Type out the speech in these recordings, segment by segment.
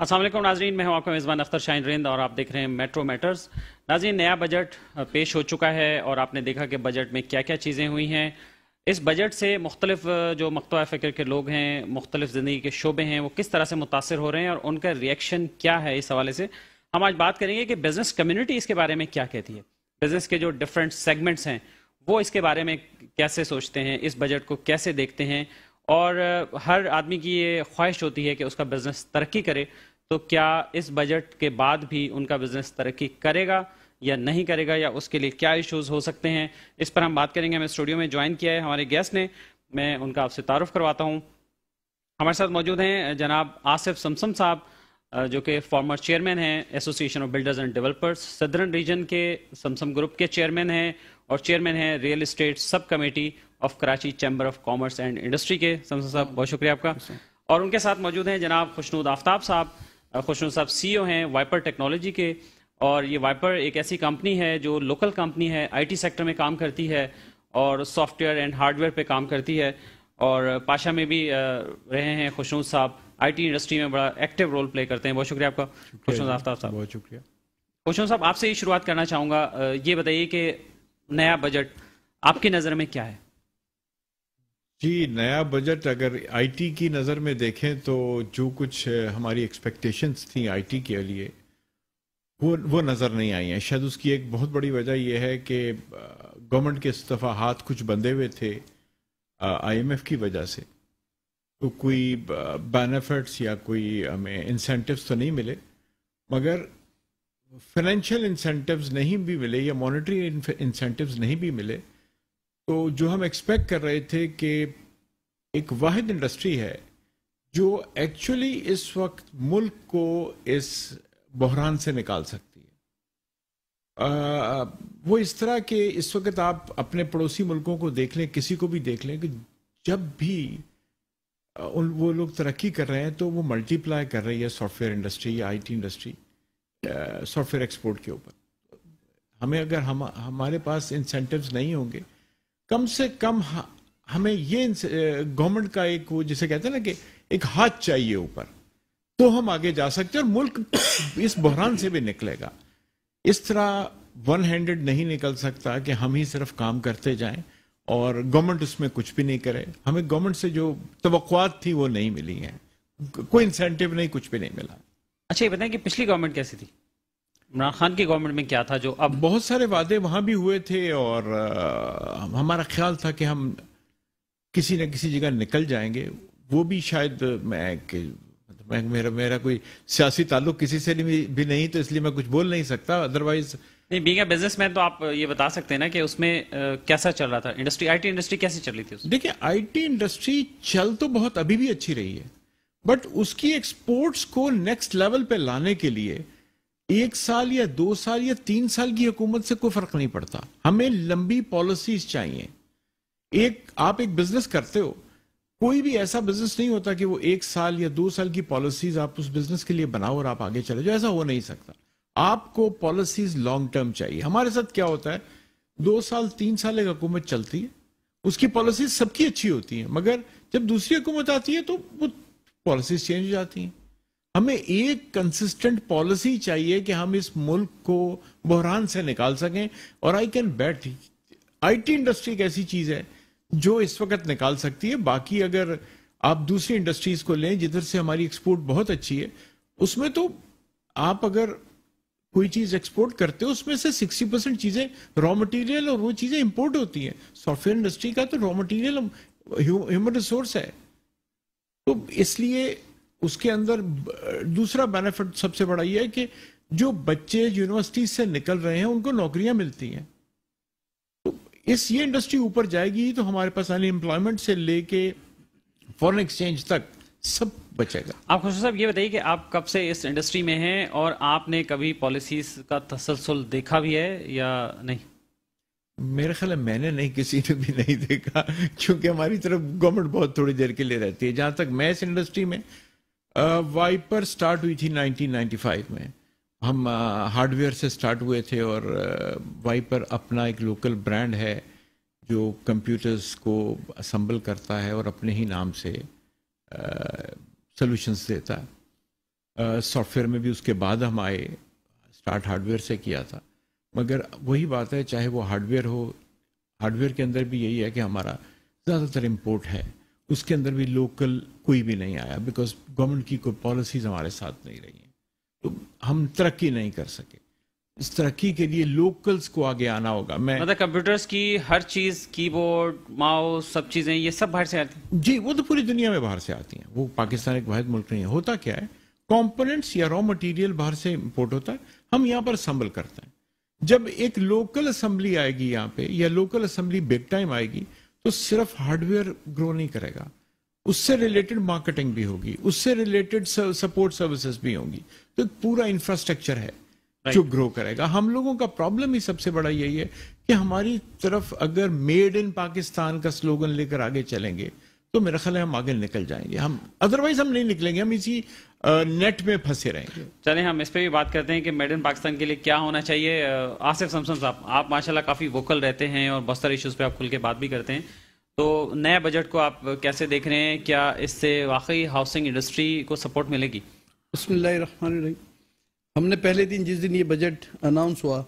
असल नाजरीन मैं हूँ आपका मेज़बान अख्तर शाहिन रिंद और आप देख रहे हैं मेट्रो मैटर्स नाजरीन नया बजट पेश हो चुका है और आपने देखा कि बजट में क्या क्या चीज़ें हुई हैं इस बजट से मुख्तलिफ जो मकतवा फ़िक्र के लोग हैं मुख्तलिफ ज़िंदगी के शोबे हैं वो किस तरह से मुतासर हो रहे हैं और उनका रिएक्शन क्या है इस हवाले से हम आज बात करेंगे कि बिज़नेस कम्यूनिटी इसके बारे में क्या कहती है बिज़नेस के जो डिफरेंट सेगमेंट्स हैं वो इसके बारे में कैसे सोचते हैं इस बजट को कैसे देखते हैं और हर आदमी की ये ख्वाहिश होती है कि उसका बिज़नेस तरक्की करे तो क्या इस बजट के बाद भी उनका बिज़नेस तरक्की करेगा या नहीं करेगा या उसके लिए क्या इश्यूज़ हो सकते हैं इस पर हम बात करेंगे हमें स्टूडियो में ज्वाइन किया है हमारे गेस्ट ने मैं उनका आपसे तारुफ करवाता हूँ हमारे साथ मौजूद हैं जनाब आसिफ समसम साहब जो कि फॉर्मर चेयरमैन हैं association of builders and developers southern region के समसम ग्रुप के चेयरमैन हैं और चेयरमैन हैं real estate sub committee of Karachi chamber of commerce and industry के समसा साहब बहुत शुक्रिया आपका और उनके साथ मौजूद हैं जनाब खुशनूद आफ्ताब साहब खुशनूद साहब सीईओ e हैं वाइपर टेक्नोलॉजी के और ये वाइपर एक ऐसी कंपनी है जो लोकल कंपनी है आईटी सेक्टर में काम करती है और सॉफ्टवेयर एंड हार्डवेयर पे काम करती है और पाशा में भी रहे हैं खुशनूद साहब आईटी इंडस्ट्री में बड़ा एक्टिव रोल प्ले करते हैं बहुत शुक्रिया आपका खुशनूद आफ्ताब साहब बहुत शुक्रिया खुशनूद साहब आपसे ये शुरुआत करना चाहूँगा ये बताइए कि नया बजट आपकी नज़र में क्या है जी नया बजट अगर आईटी की नज़र में देखें तो जो कुछ हमारी एक्सपेक्टेशंस थी आईटी के लिए वो वो नज़र नहीं आई हैं शायद उसकी एक बहुत बड़ी वजह यह है कि गवर्नमेंट के इस्तीफा हाथ कुछ बंधे हुए थे आईएमएफ की वजह से तो कोई बेनिफिट्स या कोई हमें इंसेंटिव्स तो नहीं मिले मगर फाइनेंशियल इंसेंटिव्स नहीं भी मिले या मॉनिटरी इंसेंटिव्स नहीं भी मिले तो जो हम एक्सपेक्ट कर रहे थे कि एक वाद इंडस्ट्री है जो एक्चुअली इस वक्त मुल्क को इस बहरान से निकाल सकती है आ, वो इस तरह के इस वक्त आप अपने पड़ोसी मुल्कों को देख लें किसी को भी देख लें कि जब भी उन वो लोग तरक्की कर रहे हैं तो वो मल्टीप्लाई कर रही है सॉफ्टवेयर इंडस्ट्री या आईटी इंडस्ट्री सॉफ्टवेयर एक्सपोर्ट के ऊपर हमें अगर हम हमारे पास इंसेंटिव्स नहीं होंगे कम से कम हमें ये गवर्नमेंट का एक वो जिसे कहते हैं ना कि एक हाथ चाहिए ऊपर तो हम आगे जा सकते हैं और मुल्क इस बहरान से भी निकलेगा इस तरह वन हैंडेड नहीं निकल सकता कि हम ही सिर्फ काम करते जाएं और गवर्नमेंट उसमें कुछ भी नहीं करे हमें गवर्नमेंट से जो तो थी वो नहीं मिली है कोई इंसेंटिव नहीं कुछ भी नहीं मिला अच्छा ये बताएं कि पिछली गवर्नमेंट कैसी थी इमरान खान की गवर्नमेंट में क्या था जो अब बहुत सारे वादे वहां भी हुए थे और आ, हमारा ख्याल था कि हम किसी न किसी जगह निकल जाएंगे वो भी शायद मैं कि मैं मेरा मेरा कोई सियासी ताल्लुक किसी से भी नहीं तो इसलिए मैं कुछ बोल नहीं सकता अदरवाइज नहीं बिजनेस मैन तो आप ये बता सकते हैं ना कि उसमें आ, कैसा चल रहा था इंडस्ट्री आईटी इंडस्ट्री कैसी चल रही थी देखिए आईटी इंडस्ट्री चल तो बहुत अभी भी अच्छी रही है बट उसकी एक्सपोर्ट्स को नेक्स्ट लेवल पे लाने के लिए एक साल या दो साल या तीन साल की हुकूमत से कोई फर्क नहीं पड़ता हमें लंबी पॉलिसीज चाहिए एक आप एक बिजनेस करते हो कोई भी ऐसा बिजनेस नहीं होता कि वो एक साल या दो साल की पॉलिसीज आप उस बिजनेस के लिए बनाओ और आप आगे चले जाओ ऐसा हो नहीं सकता आपको पॉलिसीज लॉन्ग टर्म चाहिए हमारे साथ क्या होता है दो साल तीन साल एक हुकूमत चलती है उसकी पॉलिसीज सबकी अच्छी होती है मगर जब दूसरी हुकूमत आती है तो वो पॉलिसीज चेंज हो जाती हैं हमें एक कंसिस्टेंट पॉलिसी चाहिए कि हम इस मुल्क को बहरान से निकाल सकें और I can bet IT industry एक ऐसी चीज है जो इस वक्त निकाल सकती है बाकी अगर आप दूसरी इंडस्ट्रीज को लें जिधर से हमारी एक्सपोर्ट बहुत अच्छी है उसमें तो आप अगर कोई चीज एक्सपोर्ट करते हो उसमें से 60 परसेंट चीजें रॉ मटेरियल और वो चीजें इंपोर्ट होती हैं सॉफ्टवेयर इंडस्ट्री का तो रॉ मटेरियल ह्यूमन रिसोर्स है तो इसलिए उसके अंदर दूसरा बेनिफिट सबसे बड़ा यह है कि जो बच्चे यूनिवर्सिटी से निकल रहे हैं उनको नौकरियां मिलती हैं तो इस ये इंडस्ट्री ऊपर जाएगी तो हमारे पास अनएम्प्लॉयमेंट से लेके फॉरेन एक्सचेंज तक सब बचेगा आप खुशी साहब ये बताइए कि आप कब से इस इंडस्ट्री में हैं और आपने कभी पॉलिसीज का तसलसल देखा भी है या नहीं मेरे ख्याल है मैंने नहीं किसी ने भी नहीं देखा क्योंकि हमारी तरफ गवर्नमेंट बहुत थोड़ी देर के लिए रहती है जहां तक मैं इस इंडस्ट्री में वाइपर स्टार्ट हुई थी 1995 में हम हार्डवेयर से स्टार्ट हुए थे और वाइपर अपना एक लोकल ब्रांड है जो कंप्यूटर्स को असम्बल करता है और अपने ही नाम से सॉल्यूशंस देता है सॉफ्टवेयर में भी उसके बाद हम आए स्टार्ट हार्डवेयर से किया था मगर वही बात है चाहे वो हार्डवेयर हो हार्डवेयर के अंदर भी यही है कि हमारा ज़्यादातर इम्पोर्ट है उसके अंदर भी लोकल कोई भी नहीं आया बिकॉज गवर्नमेंट की कोई पॉलिसीज हमारे साथ नहीं रही हैं तो हम तरक्की नहीं कर सके इस तरक्की के लिए लोकल्स को आगे आना होगा मैं मतलब कंप्यूटर्स की हर चीज कीबोर्ड माउस सब चीजें ये सब बाहर से आती हैं जी वो तो पूरी दुनिया में बाहर से आती हैं वो पाकिस्तान एक वाहिद मुल्क नहीं है होता क्या है कॉम्पोनेंट्स या रॉ मटीरियल बाहर से इम्पोर्ट होता है हम यहाँ पर असम्बल करते हैं जब एक लोकल असम्बली आएगी यहाँ पे या लोकल असम्बली बिग टाइम आएगी तो सिर्फ हार्डवेयर ग्रो नहीं करेगा उससे रिलेटेड मार्केटिंग भी होगी उससे रिलेटेड सपोर्ट सर्विसेज भी होंगी तो एक पूरा इंफ्रास्ट्रक्चर है जो ग्रो करेगा हम लोगों का प्रॉब्लम ही सबसे बड़ा यही है कि हमारी तरफ अगर मेड इन पाकिस्तान का स्लोगन लेकर आगे चलेंगे तो मेरा ख्याल है हम आगे निकल जाएंगे हम अदरवाइज हम नहीं निकलेंगे हम इसी नेट में फंसे रहेंगे चले हम इस पे भी बात करते हैं कि मेड इन पाकिस्तान के लिए क्या होना चाहिए आसिफ समसम साहब आप माशाल्लाह काफ़ी वोकल रहते हैं और बस्तर इश्यूज़ पे आप खुल के बात भी करते हैं तो नए बजट को आप कैसे देख रहे हैं क्या इससे वाकई हाउसिंग इंडस्ट्री को सपोर्ट मिलेगी बसमीम हमने पहले दिन जिस दिन ये बजट अनाउंस हुआ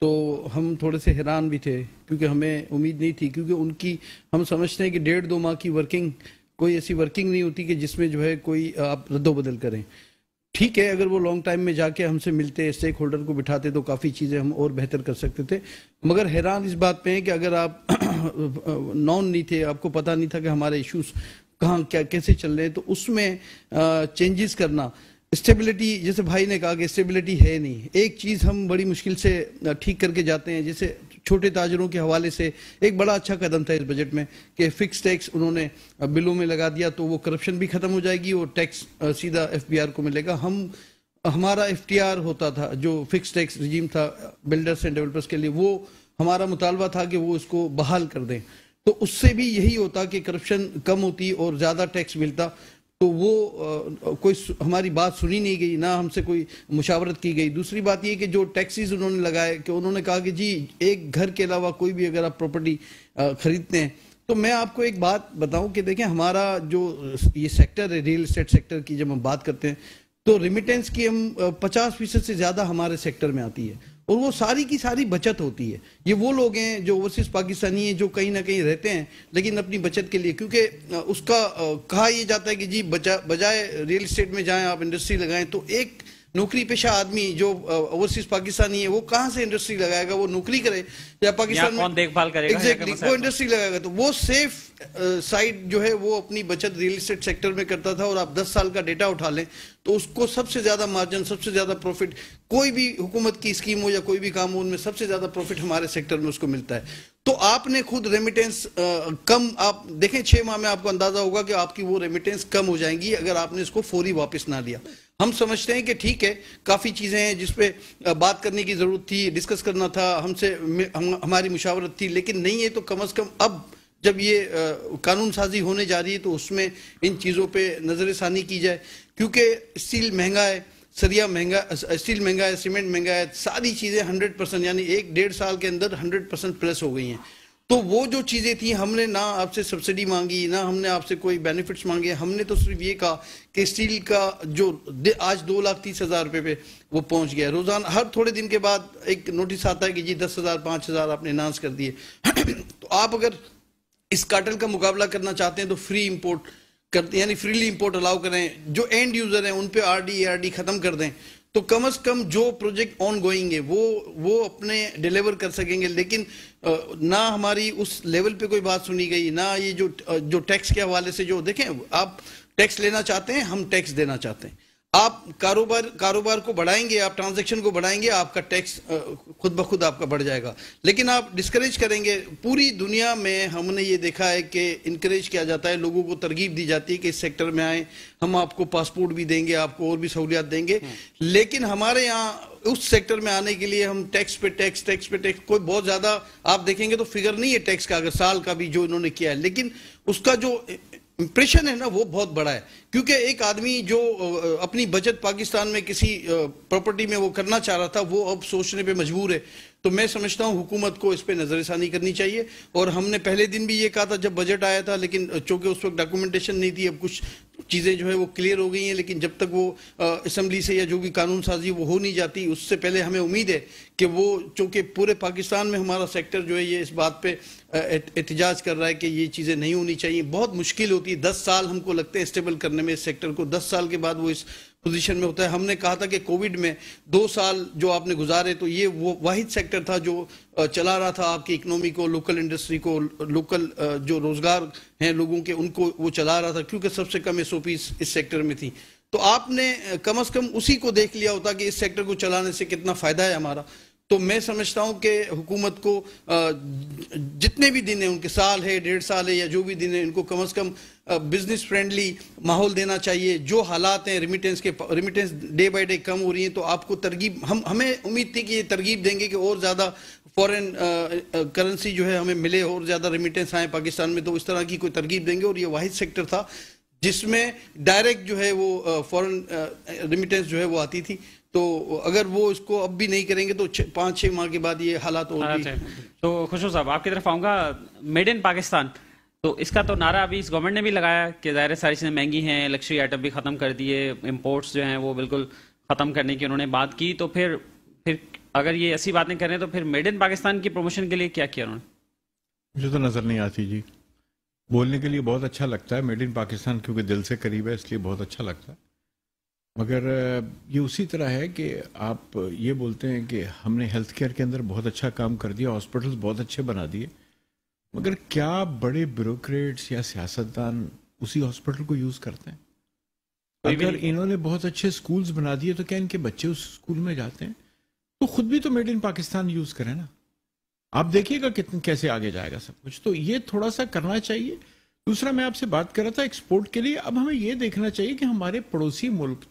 तो हम थोड़े से हैरान भी थे क्योंकि हमें उम्मीद नहीं थी क्योंकि उनकी हम समझते हैं कि डेढ़ दो माह की वर्किंग कोई ऐसी वर्किंग नहीं होती कि जिसमें जो है कोई आप रद्दो बदल करें ठीक है अगर वो लॉन्ग टाइम में जाके हमसे मिलते स्टेक होल्डर को बिठाते तो काफ़ी चीज़ें हम और बेहतर कर सकते थे मगर हैरान इस बात पे हैं कि अगर आप नॉन नहीं थे आपको पता नहीं था कि हमारे इश्यूज कहाँ क्या कैसे चल रहे हैं तो उसमें चेंजेस करना स्टेबिलिटी जैसे भाई ने कहा कि स्टेबिलिटी है नहीं एक चीज़ हम बड़ी मुश्किल से ठीक करके जाते हैं जैसे छोटे ताजरों के हवाले से एक बड़ा अच्छा कदम था इस बजट में कि फिक्स टैक्स उन्होंने बिलों में लगा दिया तो वो करप्शन भी ख़त्म हो जाएगी और टैक्स सीधा एफ को मिलेगा हम हमारा एफ होता था जो फिक्स टैक्स रिजीम था बिल्डर्स एंड डेवलपर्स के लिए वो हमारा मुतालबा था कि वो उसको बहाल कर दें तो उससे भी यही होता कि करप्शन कम होती और ज़्यादा टैक्स मिलता तो वो आ, कोई हमारी बात सुनी नहीं गई ना हमसे कोई मुशावरत की गई दूसरी बात ये कि जो टैक्सीज उन्होंने लगाए कि उन्होंने कहा कि जी एक घर के अलावा कोई भी अगर आप प्रॉपर्टी खरीदते हैं तो मैं आपको एक बात बताऊं कि देखें हमारा जो ये सेक्टर है रियल इस्टेट सेक्टर की जब हम बात करते हैं तो रिमिटेंस की हम पचास फीसद से ज़्यादा हमारे सेक्टर में आती है और वो सारी की सारी बचत होती है ये वो लोग हैं जो ओवरसीज पाकिस्तानी हैं जो कहीं ना कहीं रहते हैं लेकिन अपनी बचत के लिए क्योंकि उसका कहा यह जाता है कि जी बचा बजाय रियल इस्टेट में जाएं आप इंडस्ट्री लगाएं तो एक नौकरी पेशा आदमी जो ओवरसीज पाकिस्तानी है वो कहाँ से इंडस्ट्री लगाएगा वो नौकरी करे या पाकिस्तान में देखभाल करेगा एग्जैक्टली वो इंडस्ट्री लगाएगा तो वो सेफ साइड जो है वो अपनी बचत रियल इस्टेट सेक्टर में करता था और आप 10 साल का डेटा उठा लें तो उसको सबसे ज्यादा मार्जिन सबसे ज्यादा प्रॉफिट कोई भी हुकूमत की स्कीम हो या कोई भी काम हो उनमें सबसे ज्यादा प्रॉफिट हमारे सेक्टर में उसको मिलता है तो आपने खुद रेमिटेंस कम आप देखें छह माह में आपको अंदाजा होगा कि आपकी वो रेमिटेंस कम हो जाएंगी अगर आपने इसको फौरी वापस ना लिया हम समझते हैं कि ठीक है काफ़ी चीज़ें हैं जिसपे बात करने की ज़रूरत थी डिस्कस करना था हमसे हम, हमारी मुशावरत थी लेकिन नहीं है तो कम अज़ कम अब जब ये आ, कानून साजी होने जा रही है तो उसमें इन चीज़ों पर नज़र षानी की जाए क्योंकि स्टील महंगा है सरिया महंगा स्टील महंगा है सीमेंट महंगा है सारी चीज़ें हंड्रेड परसेंट यानी एक डेढ़ साल के अंदर हंड्रेड परसेंट प्लस हो गई हैं तो वो जो चीज़ें थी हमने ना आपसे सब्सिडी मांगी ना हमने आपसे कोई बेनिफिट्स मांगे हमने तो सिर्फ ये कहा कि स्टील का जो आज दो लाख तीस हज़ार रुपये पे वो पहुंच गया रोज़ाना हर थोड़े दिन के बाद एक नोटिस आता है कि जी दस हज़ार पाँच हज़ार आपने अनाउंस कर दिए तो आप अगर इस काटल का मुकाबला करना चाहते हैं तो फ्री इम्पोर्ट करते यानी फ्रीली इम्पोर्ट अलाउ करें जो एंड यूज़र हैं उन पर आर डी खत्म कर दें तो कम से कम जो प्रोजेक्ट ऑन गोइंग है वो वो अपने डिलीवर कर सकेंगे लेकिन ना हमारी उस लेवल पे कोई बात सुनी गई ना ये जो जो टैक्स के हवाले से जो देखें आप टैक्स लेना चाहते हैं हम टैक्स देना चाहते हैं आप कारोबार कारोबार को बढ़ाएंगे आप ट्रांजैक्शन को बढ़ाएंगे आपका टैक्स खुद ब खुद आपका बढ़ जाएगा लेकिन आप डिस्करेज करेंगे पूरी दुनिया में हमने ये देखा है कि इनक्रेज किया जाता है लोगों को तरगीब दी जाती है कि इस सेक्टर में आए हम आपको पासपोर्ट भी देंगे आपको और भी सहूलियात देंगे हम्म। लेकिन हमारे यहाँ उस सेक्टर में आने के लिए हम टैक्स पे टैक्स टैक्स पे टैक्स कोई बहुत ज़्यादा आप देखेंगे तो फिगर नहीं है टैक्स का अगर साल का भी जो इन्होंने किया है लेकिन उसका जो प्रेशर है ना वो बहुत बड़ा है क्योंकि एक आदमी जो अपनी बचत पाकिस्तान में किसी प्रॉपर्टी में वो करना चाह रहा था वो अब सोचने पे मजबूर है तो मैं समझता हूँ हुकूमत को इस पर नज़रसानी करनी चाहिए और हमने पहले दिन भी ये कहा था जब बजट आया था लेकिन चूँकि उस वक्त डॉक्यूमेंटेशन नहीं थी अब कुछ चीज़ें जो है वो क्लियर हो गई हैं लेकिन जब तक वो असम्बली से या जो भी कानून साजी वो हो नहीं जाती उससे पहले हमें उम्मीद है कि वो चूँकि पूरे पाकिस्तान में हमारा सेक्टर जो है ये इस बात पे एहतजाज कर रहा है कि ये चीज़ें नहीं होनी चाहिए बहुत मुश्किल होती है दस साल हमको लगते हैं स्टेबल करने में इस सेक्टर को दस साल के बाद वो इस पोजीशन में होता है हमने कहा था कि कोविड में दो साल जो आपने गुजारे तो ये वो वाहिद सेक्टर था जो चला रहा था आपकी इकनॉमी को लोकल इंडस्ट्री को लोकल जो रोजगार हैं लोगों के उनको वो चला रहा था क्योंकि सबसे कम एस इस सेक्टर में थी तो आपने कम अज कम उसी को देख लिया होता कि इस सेक्टर को चलाने से कितना फायदा है हमारा तो मैं समझता हूं कि हुकूमत को जितने भी दिन है उनके साल है डेढ़ साल है या जो भी दिन है इनको कम अज कम बिजनेस फ्रेंडली माहौल देना चाहिए जो हालात हैं रिमिटेंस के रिमिटेंस डे बाय डे कम हो रही हैं तो आपको तरगीब हम हमें उम्मीद थी कि ये तरगीब देंगे कि और ज़्यादा फॉरेन करेंसी जो है हमें मिले और ज़्यादा रिमिटेंस आए पाकिस्तान में तो इस तरह की कोई तरगीब देंगे और ये वाहिद सेक्टर था जिसमें डायरेक्ट जो है वो फॉरन रिमिटेंस जो है वो आती थी तो अगर वो इसको अब भी नहीं करेंगे तो पाँच छः माह के बाद ये हालात हो भी तो खुशबू साहब आपकी तरफ आऊँगा मेड इन पाकिस्तान तो इसका तो नारा अभी इस गवर्नमेंट ने भी लगाया कि ज़ाहिर सारी चीज़ें महंगी हैं लक्ष्य आइटम भी ख़त्म कर दिए इम्पोर्ट्स जो हैं वो बिल्कुल ख़त्म करने की उन्होंने बात की तो फिर फिर अगर ये ऐसी बातें कर रहे हैं तो फिर मेड इन पाकिस्तान की प्रमोशन के लिए क्या किया उन्होंने मुझे तो नज़र नहीं आती जी बोलने के लिए बहुत अच्छा लगता है मेड इन पाकिस्तान क्योंकि दिल से करीब है इसलिए बहुत अच्छा लगता है मगर ये उसी तरह है कि आप ये बोलते हैं कि हमने हेल्थ केयर के अंदर बहुत अच्छा काम कर दिया हॉस्पिटल्स बहुत अच्छे बना दिए मगर क्या बड़े ब्यूरोक्रेट्स या सियासतदान उसी हॉस्पिटल को यूज करते हैं अगर इन्होंने बहुत अच्छे स्कूल्स बना दिए तो क्या इनके बच्चे उस स्कूल में जाते हैं तो खुद भी तो मेड इन पाकिस्तान यूज करें ना आप देखिएगा कितने कैसे आगे जाएगा सब कुछ तो ये थोड़ा सा करना चाहिए दूसरा मैं आपसे बात कर रहा था एक्सपोर्ट के लिए अब हमें ये देखना चाहिए कि हमारे पड़ोसी मुल्क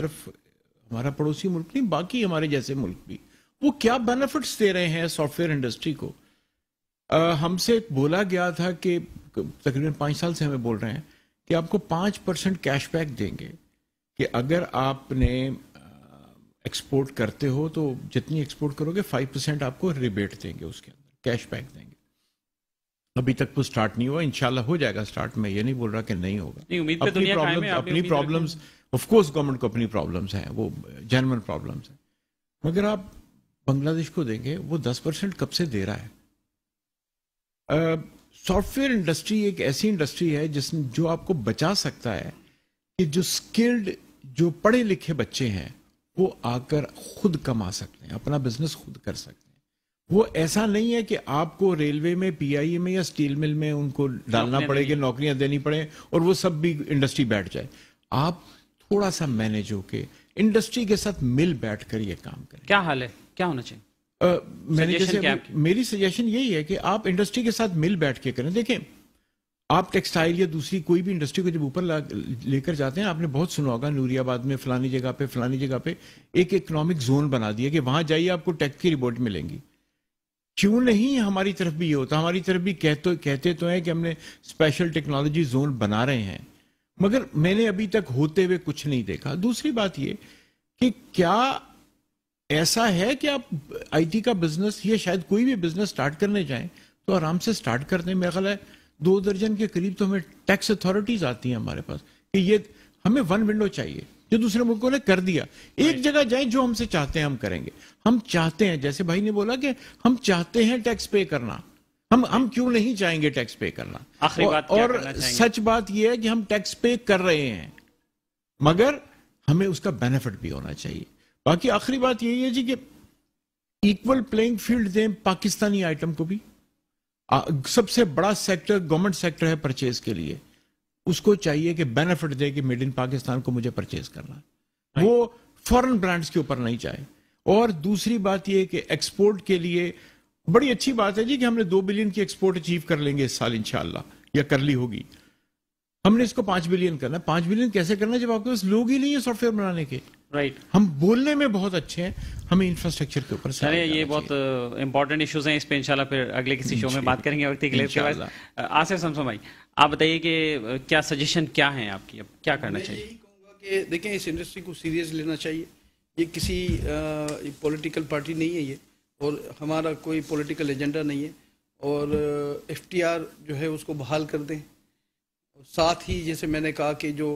सिर्फ हमारा पड़ोसी मुल्क नहीं बाकी हमारे जैसे मुल्क भी वो क्या बेनिफिट्स दे रहे हैं सॉफ्टवेयर इंडस्ट्री को हमसे बोला गया था कि तकरीबन पाँच साल से हमें बोल रहे हैं कि आपको पाँच परसेंट कैशबैक देंगे कि अगर आपने एक्सपोर्ट करते हो तो जितनी एक्सपोर्ट करोगे फाइव परसेंट आपको रिबेट देंगे उसके अंदर कैशबैक देंगे अभी तक तो स्टार्ट नहीं हुआ इंशाल्लाह हो जाएगा स्टार्ट में ये नहीं बोल रहा कि नहीं होगा नहीं उम्मीद प्रॉब्लम तो अपनी प्रॉब्लम्स ऑफकोर्स गवर्नमेंट को अपनी प्रॉब्लम्स हैं वो जेनवन प्रॉब्लम्स हैं मगर आप बांग्लादेश को देंगे वो दस परसेंट कब से दे रहा है सॉफ्टवेयर इंडस्ट्री एक ऐसी इंडस्ट्री है जिसमें जो आपको बचा सकता है कि जो स्किल्ड जो पढ़े लिखे बच्चे हैं वो आकर खुद कमा सकते हैं अपना बिजनेस खुद कर सकते हैं वो ऐसा नहीं है कि आपको रेलवे में पी में या स्टील मिल में उनको डालना पड़ेगा नौकरियां देनी पड़े और वो सब भी इंडस्ट्री बैठ जाए आप थोड़ा सा मैनेज होके इंडस्ट्री के साथ मिल बैठ कर ये काम करें क्या हाल है क्या होना चाहिए मैंने जैसे मेरी सजेशन यही है कि आप इंडस्ट्री के साथ मिल बैठ के करें देखें आप टेक्सटाइल या दूसरी कोई भी इंडस्ट्री को जब ऊपर लेकर जाते हैं आपने बहुत सुना होगा नूरियाबाद में फलानी जगह पे फलानी जगह पे एक इकोनॉमिक जोन बना दिया कि वहां जाइए आपको टैक्स की रिपोर्ट मिलेंगी क्यों नहीं हमारी तरफ भी ये होता हमारी तरफ भी कहते कहते तो है कि हमने स्पेशल टेक्नोलॉजी जोन बना रहे हैं मगर मैंने अभी तक होते हुए कुछ नहीं देखा दूसरी बात ये कि क्या ऐसा है कि आप आईटी का बिजनेस या शायद कोई भी बिजनेस स्टार्ट करने जाएं तो आराम से स्टार्ट करने में ख्याल है दो दर्जन के करीब तो हमें टैक्स अथॉरिटीज आती हैं हमारे पास कि ये हमें वन विंडो चाहिए जो दूसरे मुल्कों ने कर दिया एक जगह जाए जो हमसे चाहते हैं हम करेंगे हम चाहते हैं जैसे भाई ने बोला कि हम चाहते हैं टैक्स पे करना हम हम क्यों नहीं चाहेंगे टैक्स पे करना और, बात और, और सच बात यह है कि हम टैक्स पे कर रहे हैं मगर हमें उसका बेनिफिट भी होना चाहिए बाकी आखिरी बात यही है जी कि इक्वल प्लेइंग फील्ड दें पाकिस्तानी आइटम को भी सबसे बड़ा सेक्टर गवर्नमेंट सेक्टर है परचेज के लिए उसको चाहिए कि बेनिफिट दे कि मेड इन पाकिस्तान को मुझे परचेज करना वो फॉरेन ब्रांड्स के ऊपर नहीं चाहे और दूसरी बात यह कि एक्सपोर्ट के लिए बड़ी अच्छी बात है जी कि हमने दो बिलियन की एक्सपोर्ट अचीव कर लेंगे इस साल इंशाला या कर ली होगी हमने इसको पांच बिलियन करना पांच बिलियन कैसे करना जब आपके पास लोग ही नहीं है सॉफ्टवेयर बनाने के राइट right. हम बोलने में बहुत अच्छे हैं हमें इंफ्रास्ट्रक्चर के ऊपर सर ये बहुत इंपॉर्टेंट इश्यूज हैं इस पे इंशाल्लाह फिर अगले किसी शो में बात करेंगे और के लिए आसिफ समसो भाई आप बताइए कि क्या सजेशन क्या है आपकी अब क्या करना चाहिए कि देखें इस इंडस्ट्री को सीरियस लेना चाहिए ये किसी पॉलिटिकल पार्टी नहीं है ये और हमारा कोई पॉलिटिकल एजेंडा नहीं है और एफ जो है उसको बहाल कर दें साथ ही जैसे मैंने कहा कि जो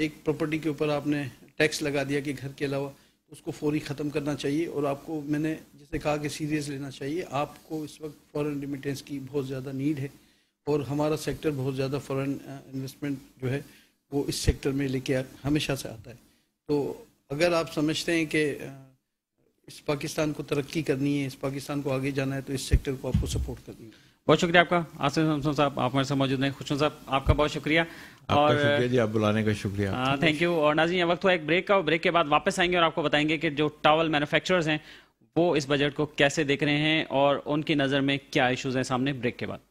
एक प्रॉपर्टी के ऊपर आपने टैक्स लगा दिया कि घर के अलावा उसको फौरी ख़त्म करना चाहिए और आपको मैंने जैसे कहा कि सीरियस लेना चाहिए आपको इस वक्त फॉरेन रिमिटेंस की बहुत ज़्यादा नीड है और हमारा सेक्टर बहुत ज़्यादा फॉरेन इन्वेस्टमेंट जो है वो इस सेक्टर में लेके हमेशा से आता है तो अगर आप समझते हैं कि इस पाकिस्तान को तरक्की करनी है इस पाकिस्तान को आगे जाना है तो इस सेक्टर को आपको सपोर्ट करनी है बहुत शुक्रिया आपका आसिफ समसन साहब आप हमारे साथ मौजूद हैं खुशन साहब आपका बहुत शुक्रिया और शुक्रिया जी आप बुलाने का शुक्रिया थैंक यू और नाजी वक्त हुआ एक ब्रेक का और ब्रेक के बाद वापस आएंगे और आपको बताएंगे कि जो टावल मैन्युफैक्चरर्स हैं वो इस बजट को कैसे देख रहे हैं और उनकी नज़र में क्या इशूज हैं सामने ब्रेक के बाद